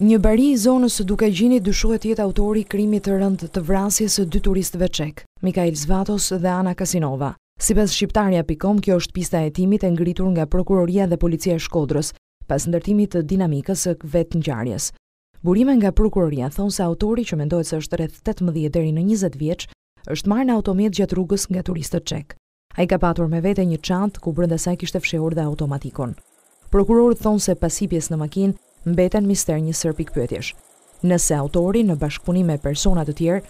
Një bari i zonës së Duke Gjini dyshohet jetë autori i krimit të rënd të vrasjes së dy turistëve çek, Mikael Zvatos dhe Ana Kasinova. Sipas shqiptarja.com, kjo është pista e hetimit e ngritur nga prokuroria dhe policia e Shkodrës pas ndërtimit të dinamikës së vetë ngjarjes. Burime nga prokuroria thonë se autori, që mendohet se është rreth 18 deri në 20 vjeç, është marrë në automjet gjatë rrugës nga turistët çek. Ai ka patur me vete një çantë ku brenda saj kishte fshehur dhe automatikon. Prokurorët thonë se pasipjes në makinë mbeten mister një sërpik pëtjesh. Nëse autori në bashkëpunim me personat të tjerë,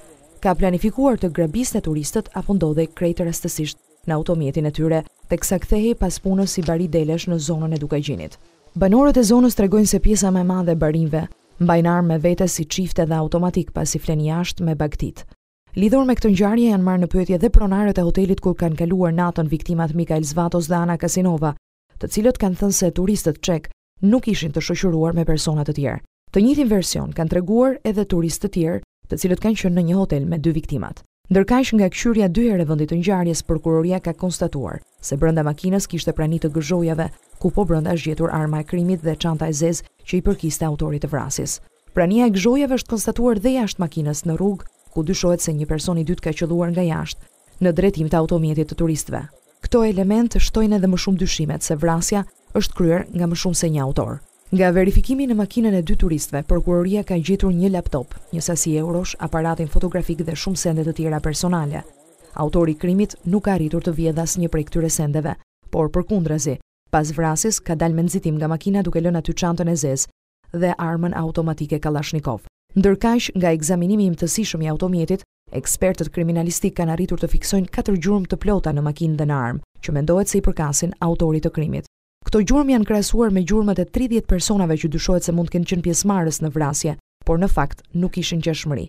ka planifikuar të grabis të turistët a fundodhe krejtë rastësisht në automjetin e tyre, të kësa kthehi pas punës si bari delesh në zonën e duke gjinit. Banorët e zonës të regojnë se pjesa me madhe barinve, mbajnë armë me vete si qifte dhe automatik pas i fleni ashtë me baktit. Lidhur me këtë njarje janë marë në pëtje dhe pronarët e hotelit kur kanë kaluar natën viktimat Mikael Zvatos dhe Ana Kasinova, të cilët kanë thënë se turistët qek nuk ishin të shoqëruar me persona të tjerë. Të njëjtin version kanë treguar edhe turistë të tjerë, të cilët kanë qenë në një hotel me dy viktimat. Ndërkaq nga kyçyrja dy herë vendit të ngjarjes prokuroria ka konstatuar se brenda makinës kishte prani të gëzhojave, ku po brenda është gjetur arma e krimit dhe çanta e zezë që i përkiste autorit të vrasjes. Prania e gëzhojave është konstatuar dhe jashtë makinës në rrugë, ku dyshohet se një person i dytë ka qelluar nga jashtë në drejtim të automjetit të turistëve. Këto elementë shtojnë edhe më shumë dyshimet se vrasja është kryer nga më shumë se një autor. Nga verifikimi në makinën e dy turistëve, prokuroria ka gjetur një laptop, një sasi eurosh, aparatin fotografik dhe shumë sende të tjera personale. Autori i krimit nuk ka arritur të vjedhë asnjë prej këtyre sendeve, por përkundrazi, pas vrasjes ka dalë me nxitim nga makina duke lënë aty çantën e zezë dhe armën automatike Kalashnikov. Ndërkaq nga ekzaminimi i imtësishëm i automjetit, ekspertët kriminalistik kanë arritur të fiksojnë katër gjurmë të plota në makinë dhe në armë, që mendohet se i përkasin autorit të krimit. Këto gjurmë janë krasuar me gjurmët e 30 personave që dyshojt se mund kënë qënë pjesmarës në vrasje, por në fakt nuk ishin gjeshmëri.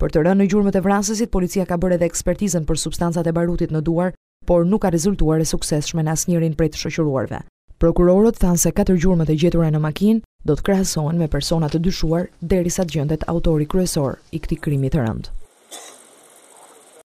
Për të rënë në gjurmët e vrasësit, policia ka bërë edhe ekspertizën për substancat e barutit në duar, por nuk ka rezultuar e sukses shme në njërin prej të shëshuruarve. Prokurorët thanë se 4 gjurëmët e gjetura në makinë do të krasohen me personat të dyshuar derisa gjëndet autori kryesor i këti krimi të rëndë.